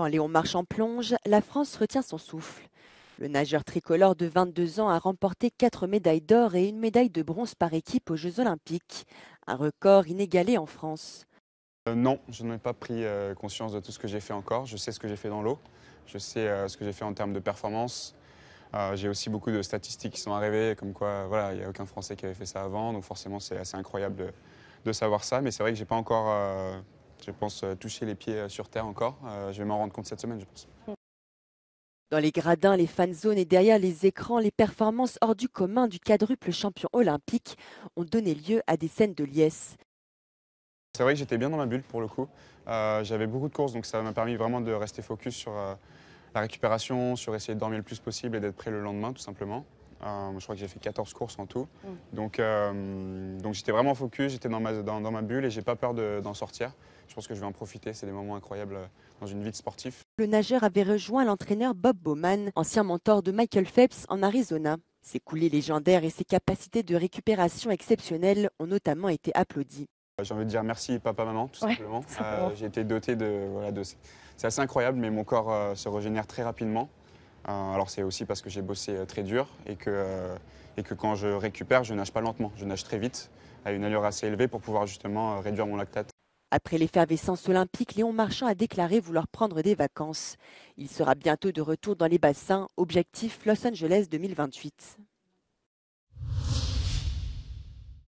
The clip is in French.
Quand Léon Marchand plonge, la France retient son souffle. Le nageur tricolore de 22 ans a remporté 4 médailles d'or et une médaille de bronze par équipe aux Jeux Olympiques, un record inégalé en France. Euh, non, je n'ai pas pris euh, conscience de tout ce que j'ai fait encore. Je sais ce que j'ai fait dans l'eau, je sais euh, ce que j'ai fait en termes de performance. j'ai aussi beaucoup de statistiques qui sont arrivées, comme quoi voilà, il n'y a aucun Français qui avait fait ça avant, donc forcément c'est assez incroyable de, de savoir ça, mais c'est vrai que je n'ai pas encore je pense, euh, toucher les pieds euh, sur terre encore. Euh, je vais m'en rendre compte cette semaine, je pense. Dans les gradins, les fanzones et derrière les écrans, les performances hors du commun du quadruple champion olympique ont donné lieu à des scènes de liesse. C'est vrai que j'étais bien dans ma bulle pour le coup. J'avais beaucoup de courses, donc ça m'a permis vraiment de rester focus sur la récupération, sur essayer de dormir le plus possible et d'être prêt le lendemain, tout simplement. Euh, je crois que j'ai fait 14 courses en tout. Mm. Donc, euh, donc j'étais vraiment focus, j'étais dans ma, dans, ma, bulle et j'ai pas peur d'en sortir. Je pense que je vais en profiter, c'est des moments incroyables euh, dans une vie de sportif. Le nageur avait rejoint l'entraîneur Bob Bowman, ancien mentor de Michael Phelps en Arizona. Ses coulées légendaires et ses capacités de récupération exceptionnelles ont notamment été applaudies. J'ai envie de dire merci papa, maman, tout simplement. j'ai été doté de... Voilà, de c'est assez incroyable, mais mon corps se régénère très rapidement. Hein, alors c'est aussi parce que j'ai bossé euh, très dur et que, euh, et que quand je récupère, je nage pas lentement, je nage très vite, à une allure assez élevée pour pouvoir justement euh, réduire mon lactate. Après l'effervescence olympique, Léon Marchand a déclaré vouloir prendre des vacances. Il sera bientôt de retour dans les bassins, objectif Los Angeles 2028.